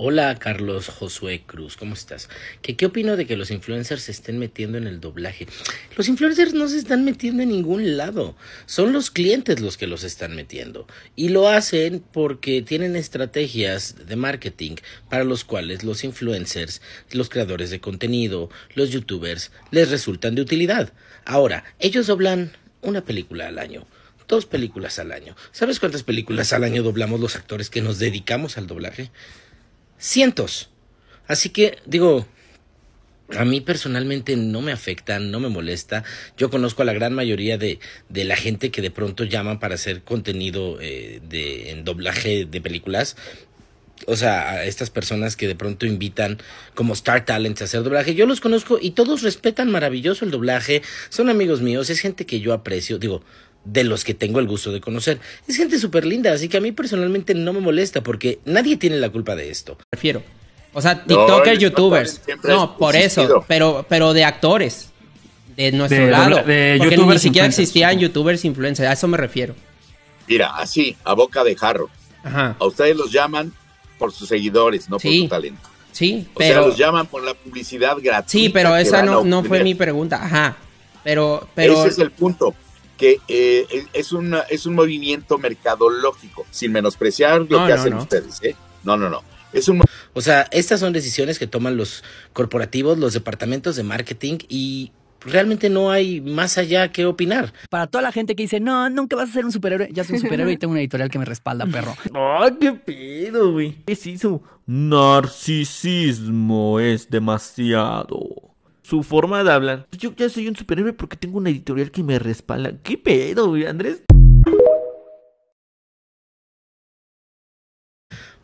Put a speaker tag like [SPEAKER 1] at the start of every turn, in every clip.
[SPEAKER 1] Hola Carlos Josué Cruz, ¿cómo estás? ¿Qué, ¿Qué opino de que los influencers se estén metiendo en el doblaje? Los influencers no se están metiendo en ningún lado, son los clientes los que los están metiendo y lo hacen porque tienen estrategias de marketing para los cuales los influencers, los creadores de contenido, los youtubers les resultan de utilidad. Ahora, ellos doblan una película al año dos películas al año. ¿Sabes cuántas películas al año doblamos los actores que nos dedicamos al doblaje? cientos. Así que digo, a mí personalmente no me afecta, no me molesta. Yo conozco a la gran mayoría de, de la gente que de pronto llaman para hacer contenido eh, de, en doblaje de películas. O sea, a estas personas que de pronto invitan como Star Talents a hacer doblaje, yo los conozco y todos respetan maravilloso el doblaje, son amigos míos, es gente que yo aprecio. Digo, de los que tengo el gusto de conocer. Es gente súper linda, así que a mí personalmente no me molesta porque nadie tiene la culpa de esto. Prefiero. O sea, TikTokers, YouTubers. No, por eso, pero, pero de actores. De nuestro lado. porque ni siquiera existían YouTubers influencers, a eso me refiero.
[SPEAKER 2] Mira, así, a boca de jarro. A ustedes los llaman por sus seguidores, no por su talento. Sí, o pero. Sea, los llaman por la publicidad gratuita. Sí, pero esa no, no fue
[SPEAKER 1] mi pregunta. Ajá. Pero, pero. Ese es
[SPEAKER 2] el punto que eh, es, es un movimiento mercadológico, sin menospreciar lo que hacen ustedes. ¿eh? No, no,
[SPEAKER 1] no. Es O sea, estas son decisiones que toman los corporativos, los departamentos de marketing y realmente no hay más allá que opinar. Para toda la gente que dice, no, nunca
[SPEAKER 2] vas a ser un superhéroe, ya soy un superhéroe y tengo una editorial que me respalda, perro.
[SPEAKER 1] Ay, qué pedo, güey. es eso? Narcisismo es demasiado su forma de hablar. Pues yo ya soy un superhéroe porque tengo una editorial que me respalda. ¿Qué pedo, Andrés?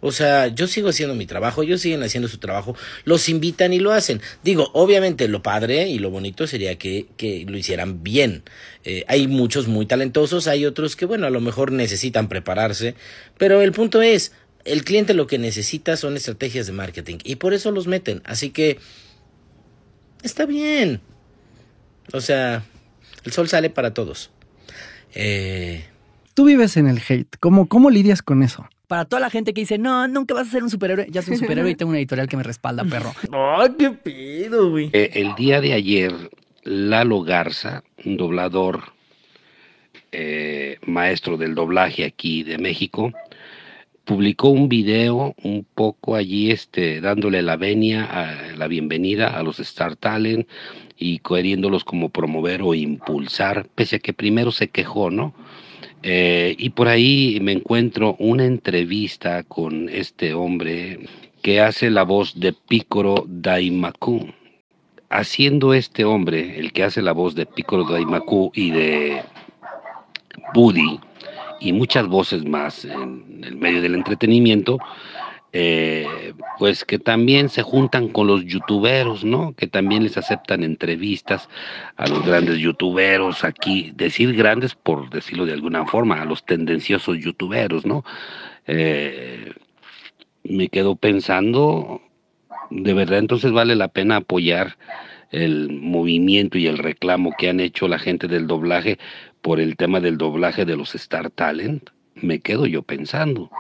[SPEAKER 1] O sea, yo sigo haciendo mi trabajo, ellos siguen haciendo su trabajo, los invitan y lo hacen. Digo, obviamente lo padre y lo bonito sería que, que lo hicieran bien. Eh, hay muchos muy talentosos, hay otros que, bueno, a lo mejor necesitan prepararse, pero el punto es, el cliente lo que necesita son estrategias de marketing y por eso los meten. Así que Está bien. O sea, el sol sale para todos. Eh, Tú vives en el hate. ¿Cómo, ¿Cómo lidias con eso?
[SPEAKER 2] Para toda la gente que dice, no, nunca vas a ser un superhéroe. Ya soy un superhéroe y tengo una editorial que me respalda, perro. ¡Ay, qué pedo, güey! Eh, el día de ayer, Lalo Garza, un doblador, eh, maestro del doblaje aquí de México, publicó un video un poco allí este, dándole la venia, a, la bienvenida a los Star Talent y queriéndolos como promover o impulsar, pese a que primero se quejó, ¿no? Eh, y por ahí me encuentro una entrevista con este hombre que hace la voz de Piccolo Daimaku. Haciendo este hombre, el que hace la voz de Piccolo Daimaku y de Buddy, y muchas voces más en el medio del entretenimiento, eh, pues que también se juntan con los youtuberos, ¿no? Que también les aceptan entrevistas a los grandes youtuberos aquí, decir grandes por decirlo de alguna forma, a los tendenciosos youtuberos, ¿no? Eh, me quedo pensando, de verdad entonces vale la pena apoyar el movimiento y el reclamo que han hecho la gente del doblaje por el tema del doblaje de los Star Talent, me quedo yo pensando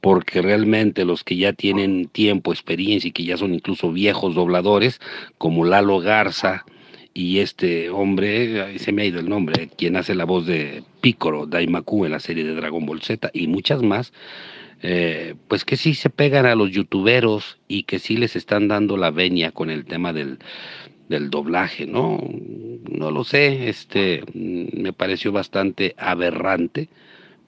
[SPEAKER 2] porque realmente los que ya tienen tiempo, experiencia y que ya son incluso viejos dobladores, como Lalo Garza y este hombre, se me ha ido el nombre, quien hace la voz de Picoro, Daimaku en la serie de Dragon Ball Z y muchas más, eh, pues que sí se pegan a los youtuberos y que sí les están dando la venia con el tema del, del doblaje, ¿no? No lo sé, este, mm, me pareció bastante aberrante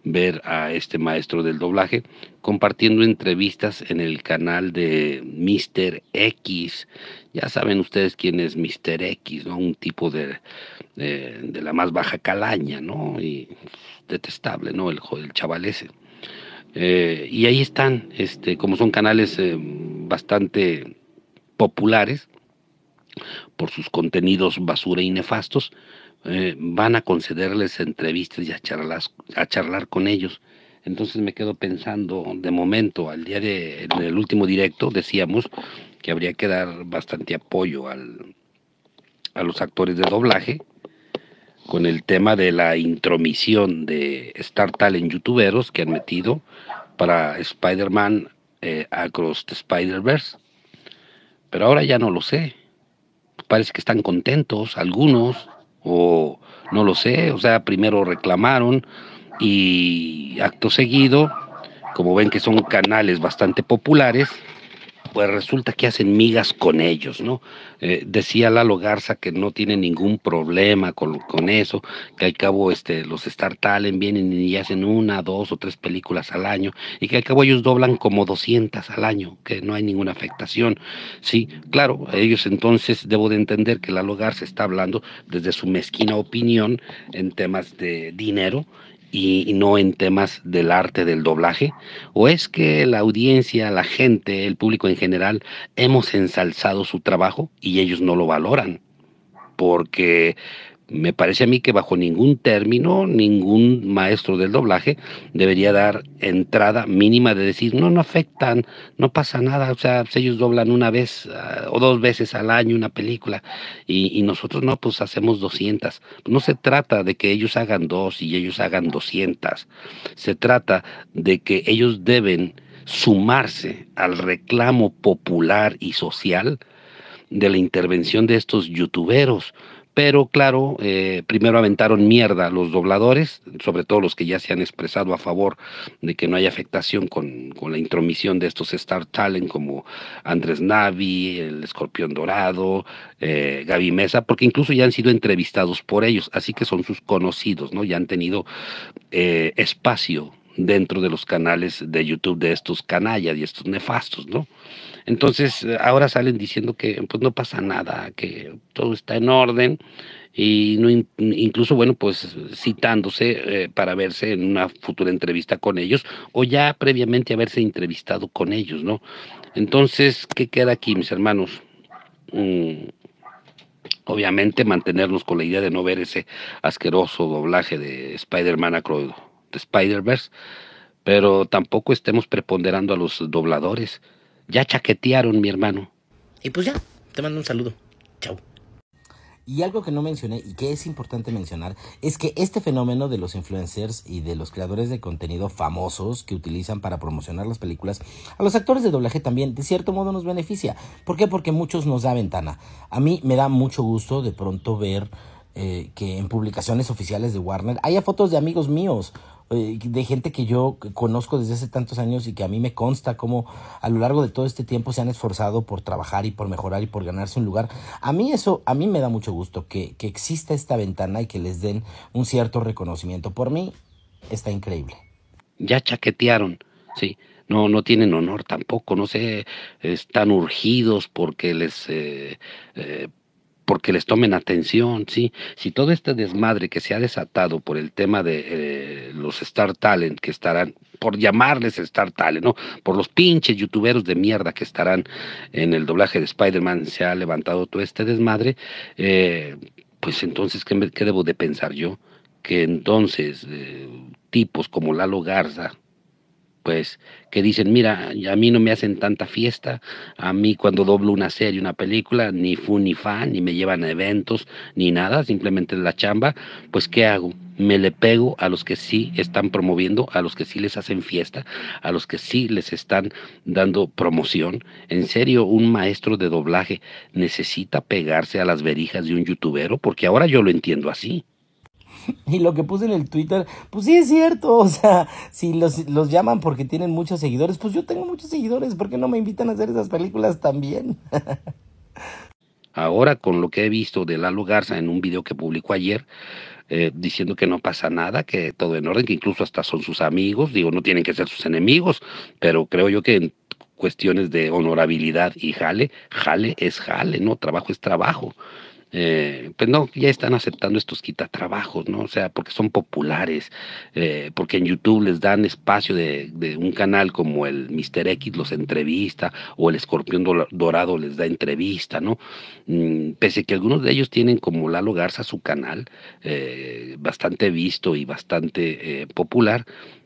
[SPEAKER 2] ver a este maestro del doblaje compartiendo entrevistas en el canal de Mr. X. Ya saben ustedes quién es Mr. X, ¿no? Un tipo de, de, la más baja calaña, ¿no? Y detestable, ¿no? El, el chaval ese. Eh, y ahí están, este, como son canales eh, bastante populares, por sus contenidos basura y nefastos, eh, van a concederles entrevistas y a charlar, a charlar con ellos. Entonces me quedo pensando, de momento, al día de, en el último directo decíamos que habría que dar bastante apoyo al, a los actores de doblaje con el tema de la intromisión de Star Talent youtuberos que han metido para Spider-Man eh, Across the Spider-Verse. Pero ahora ya no lo sé parece que están contentos algunos, o no lo sé, o sea, primero reclamaron y acto seguido, como ven que son canales bastante populares, pues resulta que hacen migas con ellos, ¿no? Eh, decía Lalo Garza que no tiene ningún problema con, eso, que al cabo este, los Star Talent vienen y hacen una, dos o tres películas al año, y que al cabo ellos doblan como 200 al año, que no hay ninguna afectación. Sí, claro, ellos entonces debo de entender que Lalo Garza está hablando desde su mezquina opinión en temas de dinero y, no en temas del arte del doblaje? ¿O es que la audiencia, la gente, el público en general, hemos ensalzado su trabajo y ellos no lo valoran? Porque me parece a mí que bajo ningún término, ningún maestro del doblaje debería dar entrada mínima de decir, no, no afectan, no pasa nada, o sea, pues, ellos doblan una vez ah, o dos veces al año una película y, y, nosotros no, pues hacemos 200. No se trata de que ellos hagan dos y ellos hagan 200, se trata de que ellos deben sumarse al reclamo popular y social de la intervención de estos youtuberos pero claro, eh, primero aventaron mierda los dobladores, sobre todo los que ya se han expresado a favor de que no haya afectación con, la intromisión de estos Star Talent como Andrés Navi, el Escorpión Dorado, eh, Gaby Mesa, porque incluso ya han sido entrevistados por ellos, así que son sus conocidos, ¿no? Ya han tenido eh, espacio dentro de los canales de YouTube de estos canallas y estos nefastos, ¿no? Entonces eh, ahora salen diciendo que pues no pasa nada, que todo está en orden y no incluso bueno pues citándose eh, para verse en una futura entrevista con ellos o ya previamente haberse entrevistado con ellos, ¿no? Entonces qué queda aquí, mis hermanos. Mm, obviamente mantenernos con la idea de no ver ese asqueroso doblaje de Spider-Man Croydon. Spider-Verse, pero tampoco estemos preponderando a los dobladores. Ya chaquetearon, mi hermano.
[SPEAKER 1] Y pues ya, te mando un saludo. Chao. Y algo que no mencioné y que es importante mencionar es que este fenómeno de los influencers y de los creadores de contenido famosos que utilizan para promocionar las películas, a los actores de doblaje también de cierto modo nos beneficia. ¿Por qué? Porque muchos nos da ventana. A mí me da mucho gusto de pronto ver eh, que en publicaciones oficiales de Warner haya fotos de amigos míos eh, de gente que yo conozco desde hace tantos años y que a mí me consta cómo a lo largo de todo este tiempo se han esforzado por trabajar y por mejorar y por ganarse un lugar. A mí eso, a mí me da mucho gusto que, exista esta ventana y que les den un cierto reconocimiento. Por mí está increíble.
[SPEAKER 2] Ya chaquetearon, sí no, no tienen honor tampoco, no sé, están urgidos porque les eh, eh, porque les tomen atención, ¿sí? Si todo este desmadre que se ha desatado por el tema de eh, los Star Talent que estarán, por llamarles Star Talent, ¿no? Por los pinches youtuberos de mierda que estarán en el doblaje de Spider-Man, se ha levantado todo este desmadre, eh, pues entonces, ¿qué, debo de pensar yo? Que entonces eh, tipos como Lalo Garza, pues que dicen, mira, a mí no me hacen tanta fiesta, a mí cuando doblo una serie, una película, ni fun ni fan, ni me llevan a eventos, ni nada, simplemente la chamba, pues ¿qué hago? Me le pego a los que sí están promoviendo, a los que sí les hacen fiesta, a los que sí les están dando promoción. En serio, un maestro de doblaje necesita pegarse a las verijas de un youtubero, porque ahora yo lo entiendo así.
[SPEAKER 1] y lo que puse en el Twitter, pues sí es cierto, o sea, si los, los llaman porque tienen muchos seguidores, pues yo tengo muchos seguidores, ¿por qué no me invitan a hacer esas películas también?
[SPEAKER 2] Ahora con lo que he visto de Lalo Garza en un video que publicó ayer, eh, diciendo que no pasa nada, que todo en orden, que incluso hasta son sus amigos, digo, no tienen que ser sus enemigos, pero creo yo que en cuestiones de honorabilidad y jale, jale es jale, ¿no? Trabajo es trabajo. Eh, pues no, ya están aceptando estos quitatrabajos, ¿no? O sea, porque son populares, eh, porque en YouTube les dan espacio de, un canal como el Mister X los entrevista o el Escorpión Dorado les da entrevista, ¿no? Mm, pese que algunos de ellos tienen como Lalo Garza su canal, eh, bastante visto y bastante popular,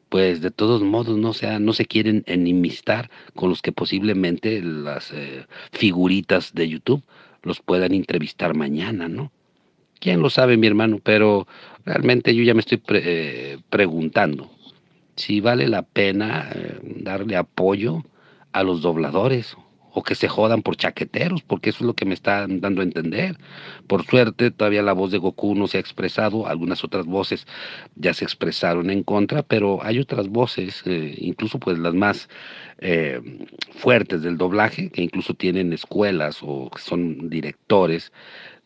[SPEAKER 2] pues de todos modos no sea, no se quieren enemistar con los que posiblemente las figuritas de YouTube los puedan entrevistar mañana, ¿no? ¿Quién lo sabe, mi hermano? Pero realmente yo ya me estoy eh, preguntando si vale la pena eh, darle apoyo a los dobladores o que se jodan por chaqueteros, porque eso es lo que me están dando a entender. Por suerte, todavía la voz de Goku no se ha expresado, algunas otras voces ya se expresaron en contra, pero hay otras voces, eh, incluso pues las más eh, fuertes del doblaje, que incluso tienen escuelas o son directores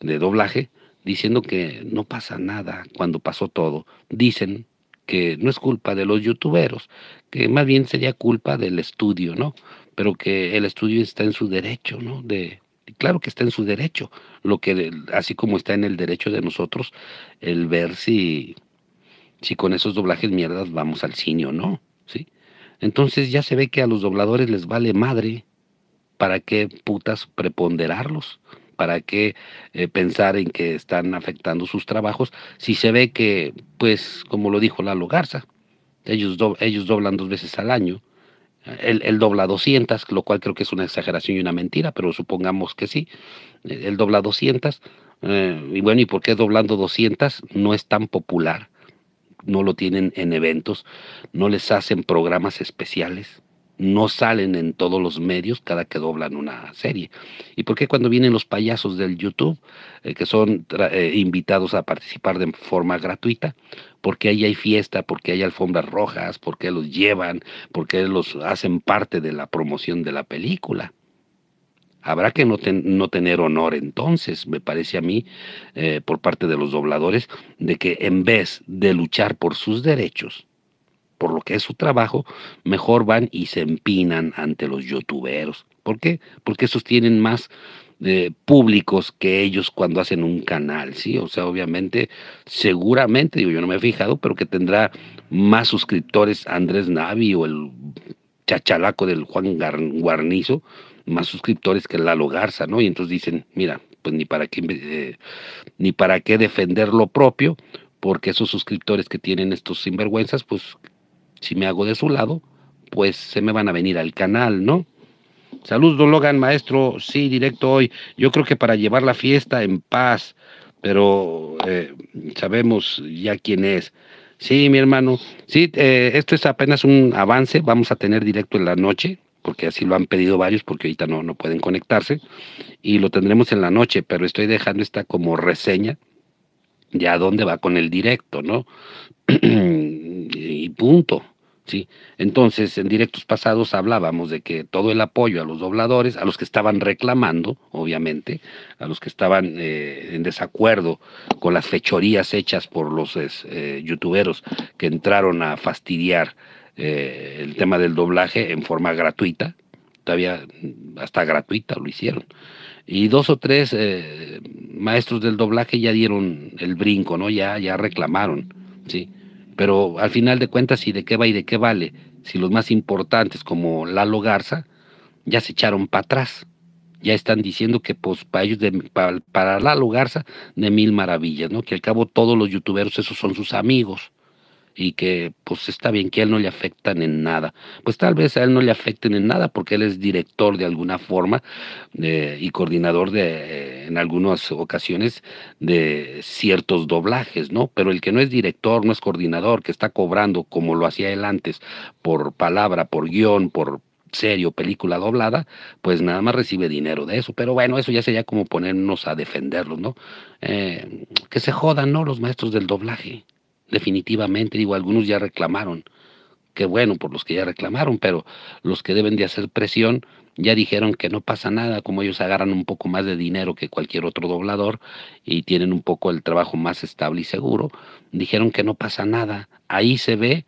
[SPEAKER 2] de doblaje, diciendo que no pasa nada cuando pasó todo. Dicen que no es culpa de los youtuberos, que más bien sería culpa del estudio, ¿no? pero que el estudio está en su derecho, ¿no? De, claro que está en su derecho, lo que así como está en el derecho de nosotros el ver si si con esos doblajes mierdas vamos al cine o no, ¿sí? Entonces ya se ve que a los dobladores les vale madre para qué putas preponderarlos, para qué eh, pensar en que están afectando sus trabajos si se ve que pues como lo dijo Lalo Garza, ellos ellos doblan dos veces al año él, dobla 200, lo cual creo que es una exageración y una mentira, pero supongamos que sí. Él eh, dobla 200. Eh, y bueno, ¿y por qué doblando 200 no es tan popular? No lo tienen en eventos, no les hacen programas especiales no salen en todos los medios cada que doblan una serie. ¿Y por qué cuando vienen los payasos del YouTube, eh, que son eh, invitados a participar de forma gratuita? Porque ahí hay fiesta, porque hay alfombras rojas, porque los llevan, porque los hacen parte de la promoción de la película. Habrá que no, tener honor entonces, me parece a mí, eh, por parte de los dobladores, de que en vez de luchar por sus derechos, por lo que es su trabajo, mejor van y se empinan ante los youtuberos. ¿Por qué? Porque esos tienen más eh, públicos que ellos cuando hacen un canal, ¿sí? O sea, obviamente, seguramente, digo, yo no me he fijado, pero que tendrá más suscriptores Andrés Navi o el chachalaco del Juan Guarnizo, más suscriptores que Lalo Garza, ¿no? Y entonces dicen, mira, pues ni para qué, eh, ni para qué defender lo propio, porque esos suscriptores que tienen estos sinvergüenzas, pues si me hago de su lado, pues se me van a venir al canal, ¿no? Saludos, don Logan, maestro. Sí, directo hoy. Yo creo que para llevar la fiesta en paz, pero eh, sabemos ya quién es. Sí, mi hermano. Sí, eh, esto es apenas un avance. Vamos a tener directo en la noche, porque así lo han pedido varios, porque ahorita no, no pueden conectarse. Y lo tendremos en la noche, pero estoy dejando esta como reseña de a dónde va con el directo, ¿no? y punto. ¿sí? Entonces, en directos pasados hablábamos de que todo el apoyo a los dobladores, a los que estaban reclamando, obviamente, a los que estaban eh, en desacuerdo con las fechorías hechas por los eh, youtuberos que entraron a fastidiar eh, el tema del doblaje en forma gratuita, todavía hasta gratuita lo hicieron. Y dos o tres maestros del doblaje ya dieron el brinco, ¿no? Ya, ya reclamaron, ¿sí? Pero al final de cuentas, ¿y de qué va y de qué vale? Si los más importantes, como Lalo Garza, ya se echaron para atrás. Ya están diciendo que pues, para ellos, de, para, Lalo Garza, de mil maravillas, ¿no? Que al cabo todos los youtuberos, esos son sus amigos y que pues está bien, que a él no le afectan en nada. Pues tal vez a él no le afecten en nada porque él es director de alguna forma y coordinador de, eh, en algunas ocasiones de ciertos doblajes, ¿no? Pero el que no es director, no es coordinador, que está cobrando como lo hacía él antes, por palabra, por guión, por, serio, película doblada, pues nada más recibe dinero de eso. Pero bueno, eso ya sería como ponernos a defenderlos, ¿no? Eh, que se jodan, ¿no? Los maestros del doblaje definitivamente, digo, algunos ya reclamaron, qué bueno por los que ya reclamaron, pero los que deben de hacer presión ya dijeron que no pasa nada, como ellos agarran un poco más de dinero que cualquier otro doblador y tienen un poco el trabajo más estable y seguro, dijeron que no pasa nada. Ahí se ve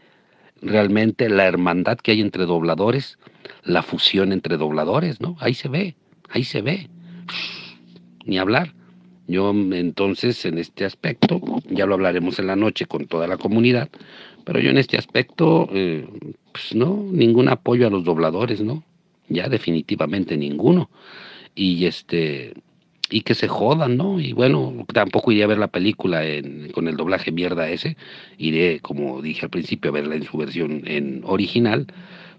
[SPEAKER 2] realmente la hermandad que hay entre dobladores, la fusión entre dobladores, ¿no? Ahí se ve, ahí se ve. Ni hablar. Yo entonces en este aspecto, ya lo hablaremos en la noche con toda la comunidad, pero yo en este aspecto, eh, pues no, ningún apoyo a los dobladores, ¿no? Ya definitivamente ninguno. Y este, y que se jodan, ¿no? Y bueno, tampoco iré a ver la película con el doblaje mierda ese, iré, como dije al principio, a verla en su versión en original,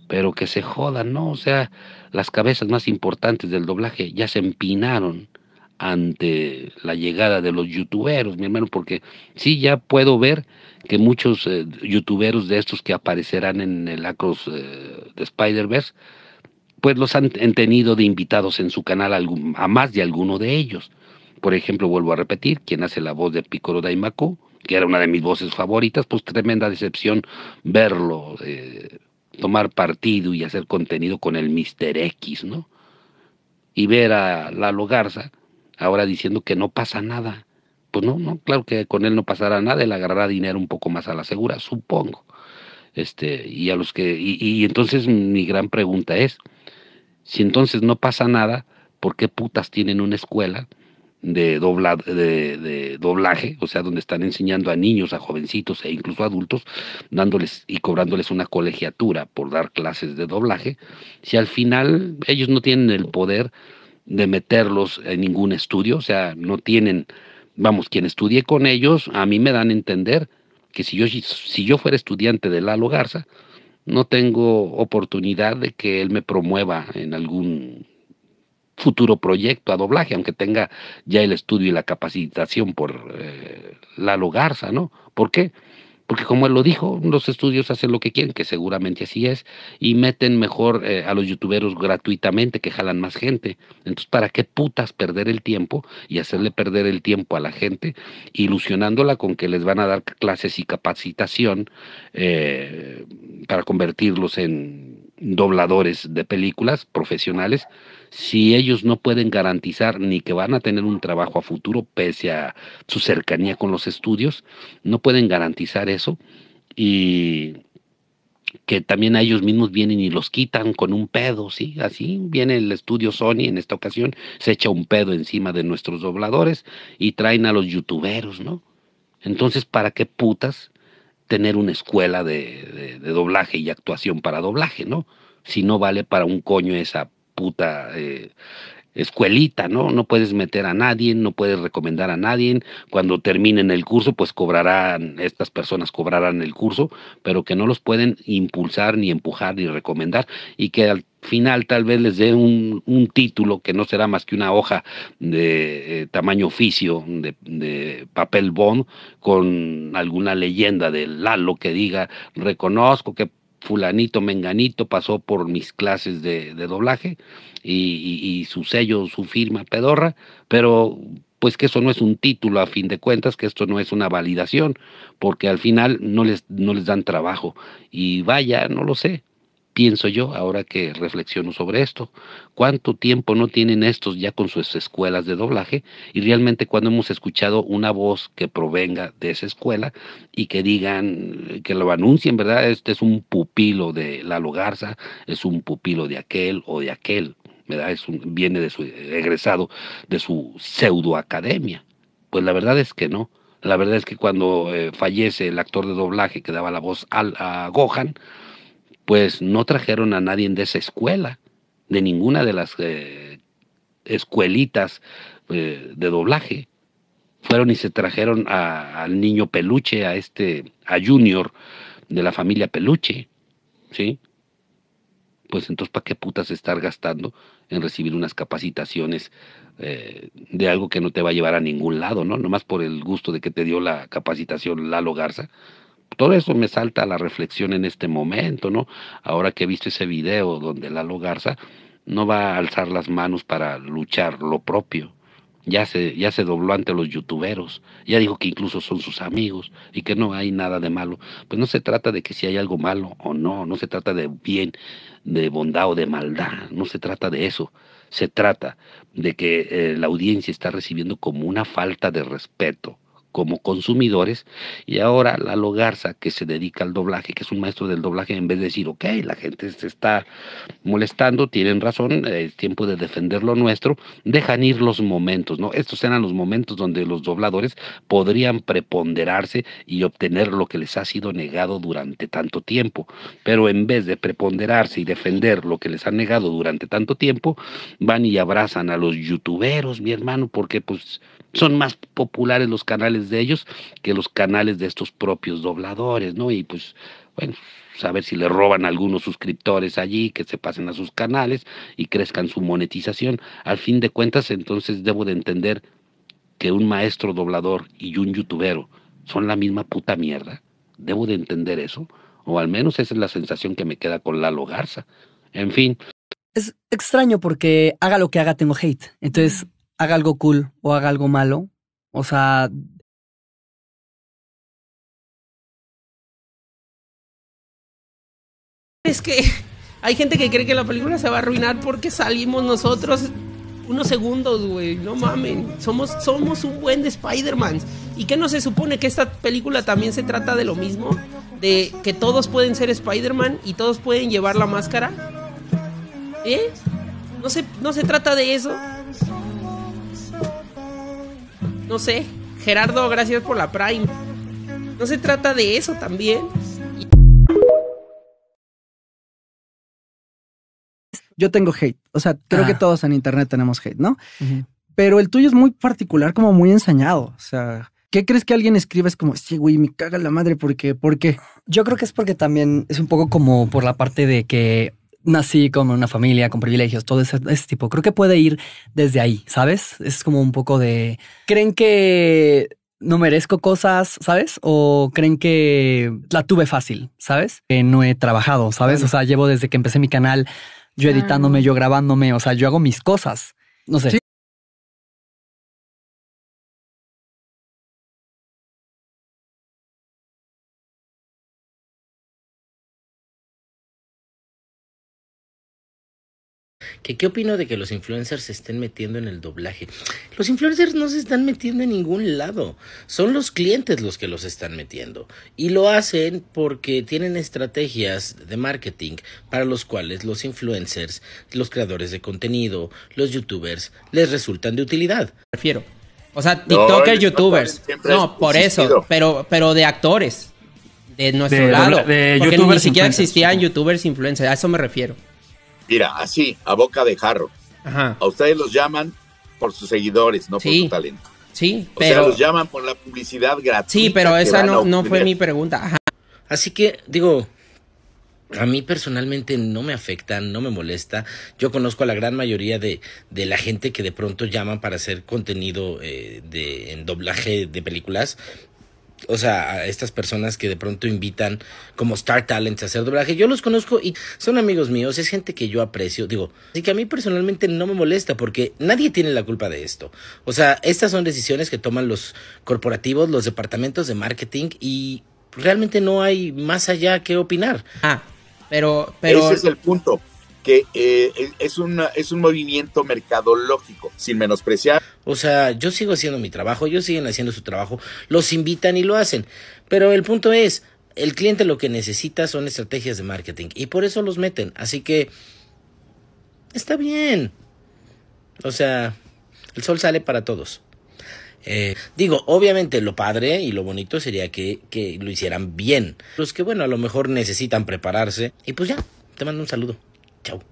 [SPEAKER 2] pero que se jodan, ¿no? O sea, las cabezas más importantes del doblaje ya se empinaron ante la llegada de los youtuberos, mi hermano, porque sí, ya puedo ver que muchos eh, youtuberos de estos que aparecerán en el Across eh, de Spider-Verse, pues los han, tenido de invitados en su canal a más de alguno de ellos. Por ejemplo, vuelvo a repetir, quien hace la voz de Piccolo Daimaku, que era una de mis voces favoritas, pues tremenda decepción verlo, eh, tomar partido y hacer contenido con el Mr. X, ¿no? Y ver a Lalo Garza, ahora diciendo que no pasa nada. Pues no, no, claro que con él no pasará nada, él agarrará dinero un poco más a la segura, supongo. Este, y a los que, y, entonces mi gran pregunta es, si entonces no pasa nada, ¿por qué putas tienen una escuela de, de, de, doblaje, o sea, donde están enseñando a niños, a jovencitos e incluso adultos, dándoles y cobrándoles una colegiatura por dar clases de doblaje, si al final ellos no tienen el poder de meterlos en ningún estudio, o sea, no tienen, vamos, quien estudie con ellos, a mí me dan a entender que si yo, si yo fuera estudiante de Lalo Garza, no tengo oportunidad de que él me promueva en algún futuro proyecto a doblaje, aunque tenga ya el estudio y la capacitación por eh, Lalo Garza, ¿no? ¿Por qué? porque como él lo dijo, los estudios hacen lo que quieren, que seguramente así es, y meten mejor eh, a los youtuberos gratuitamente, que jalan más gente. Entonces, ¿para qué putas perder el tiempo y hacerle perder el tiempo a la gente, ilusionándola con que les van a dar clases y capacitación eh, para convertirlos en dobladores de películas profesionales? si ellos no pueden garantizar ni que van a tener un trabajo a futuro, pese a su cercanía con los estudios, no pueden garantizar eso y que también a ellos mismos vienen y los quitan con un pedo, ¿sí? Así viene el estudio Sony en esta ocasión, se echa un pedo encima de nuestros dobladores y traen a los youtuberos, ¿no? Entonces, ¿para qué putas tener una escuela de, doblaje y actuación para doblaje, ¿no? Si no vale para un coño esa puta eh, escuelita, ¿no? No puedes meter a nadie, no puedes recomendar a nadie. Cuando terminen el curso, pues cobrarán, estas personas cobrarán el curso, pero que no los pueden impulsar, ni empujar, ni recomendar, y que al final tal vez les dé un, título que no será más que una hoja de eh, tamaño oficio, de, de, papel bond, con alguna leyenda de Lalo que diga, reconozco que fulanito, menganito pasó por mis clases de, doblaje y, y, su sello, su firma pedorra, pero pues que eso no es un título a fin de cuentas, que esto no es una validación, porque al final no les, no les dan trabajo. Y vaya, no lo sé, pienso yo, ahora que reflexiono sobre esto, cuánto tiempo no tienen estos ya con sus escuelas de doblaje y realmente cuando hemos escuchado una voz que provenga de esa escuela y que digan, que lo anuncien, ¿verdad? Este es un pupilo de Lalo Garza, es un pupilo de aquel o de aquel, ¿verdad? Es un, viene de su egresado de su pseudoacademia. Pues la verdad es que no. La verdad es que cuando eh, fallece el actor de doblaje que daba la voz al, a Gohan, pues no trajeron a nadie de esa escuela, de ninguna de las eh, escuelitas eh, de doblaje. Fueron y se trajeron al niño peluche, a este, a Junior de la familia peluche, ¿sí? Pues entonces, ¿para qué putas estar gastando en recibir unas capacitaciones eh, de algo que no te va a llevar a ningún lado, ¿no? Nomás por el gusto de que te dio la capacitación Lalo Garza, todo eso me salta a la reflexión en este momento, ¿no? Ahora que he visto ese video donde Lalo Garza no va a alzar las manos para luchar lo propio. Ya se, ya se dobló ante los youtuberos, ya dijo que incluso son sus amigos y que no hay nada de malo. Pues no se trata de que si hay algo malo o no, no se trata de bien, de bondad o de maldad, no se trata de eso. Se trata de que eh, la audiencia está recibiendo como una falta de respeto como consumidores y ahora la Logarza que se dedica al doblaje, que es un maestro del doblaje, en vez de decir, ok, la gente se está molestando, tienen razón, es tiempo de defender lo nuestro, dejan ir los momentos, ¿no? Estos eran los momentos donde los dobladores podrían preponderarse y obtener lo que les ha sido negado durante tanto tiempo, pero en vez de preponderarse y defender lo que les han negado durante tanto tiempo, van y abrazan a los youtuberos, mi hermano, porque pues son más populares los canales de ellos que los canales de estos propios dobladores, ¿no? Y pues, bueno, pues, a ver si le roban algunos suscriptores allí, que se pasen a sus canales y crezcan su monetización. Al fin de cuentas, entonces debo de entender que un maestro doblador y un youtubero son la misma puta mierda. Debo de entender eso, o al menos esa es la sensación que me queda con Lalo Garza. En fin. Es extraño porque haga lo que haga tengo hate. Entonces, haga algo cool o haga algo malo. O sea,
[SPEAKER 1] es que hay gente que cree que la película se va a arruinar porque salimos nosotros unos segundos, güey. No mamen. Somos, somos un buen de Spider-Man. ¿Y qué no se supone que esta película también se trata de lo mismo? De que todos pueden ser Spider-Man y todos pueden llevar la máscara. ¿Eh? ¿No se, no se trata de eso? no sé, Gerardo, gracias por la Prime. No se trata de eso también.
[SPEAKER 2] Yo tengo hate, o sea, creo
[SPEAKER 1] que ah. todos en Internet tenemos hate, ¿no? Pero el tuyo es muy particular, como muy ensañado, o sea... ¿Qué crees que alguien escribe? Es como, sí, güey, me caga la madre, porque, qué? Yo creo que es porque también
[SPEAKER 2] es un poco como por la parte de que nací con una familia, con privilegios, todo ese, tipo. Creo que puede ir desde ahí, ¿sabes? Es como un poco de... ¿Creen que no merezco cosas, ¿sabes? O creen que la tuve fácil, ¿sabes? Que no he trabajado, ¿sabes? O sea, llevo desde que empecé mi canal, yo editándome, yo grabándome, o sea, yo hago mis cosas. No sé.
[SPEAKER 1] qué opino de que los influencers se estén metiendo en el doblaje. Los influencers no se están metiendo en ningún lado, son los clientes los que los están metiendo y lo hacen porque tienen estrategias de marketing para los cuales los influencers, los creadores de contenido, los youtubers les resultan de utilidad. refiero. O sea, TikTokers, youtubers. No, por eso, pero pero de actores de nuestro lado, porque ni siquiera existían youtubers influencers, a eso me refiero.
[SPEAKER 2] Mira, así, a boca de jarro. A ustedes los llaman por sus seguidores, no por su talento.
[SPEAKER 1] Sí, o Sea, los
[SPEAKER 2] llaman por la publicidad gratis. Sí, pero esa no, no fue mi
[SPEAKER 1] pregunta. Ajá. Así que, digo, a mí personalmente no me afecta, no me molesta. Yo conozco a la gran mayoría de, de la gente que de pronto llaman para hacer contenido eh, de, en doblaje de películas o sea, a estas personas que de pronto invitan como Star Talents a hacer doblaje. Yo los conozco y son amigos míos, es gente que yo aprecio, digo, así que a mí personalmente no me molesta porque nadie tiene la culpa de esto. O sea, estas son decisiones que toman los corporativos, los departamentos de marketing y realmente no hay más allá que opinar. Ah, pero, pero... Ese es el punto que eh, es, una, es un
[SPEAKER 2] movimiento mercadológico, sin menospreciar.
[SPEAKER 1] O sea, yo sigo haciendo mi trabajo, ellos siguen haciendo su trabajo, los invitan y lo hacen. Pero el punto es, el cliente lo que necesita son estrategias de marketing y por eso los meten. Así que está bien. O sea, el sol sale para todos. Eh, digo, obviamente lo padre y lo bonito sería que, que lo hicieran bien. Los que, bueno, a lo mejor necesitan prepararse. Y pues ya, te mando un saludo. Chau.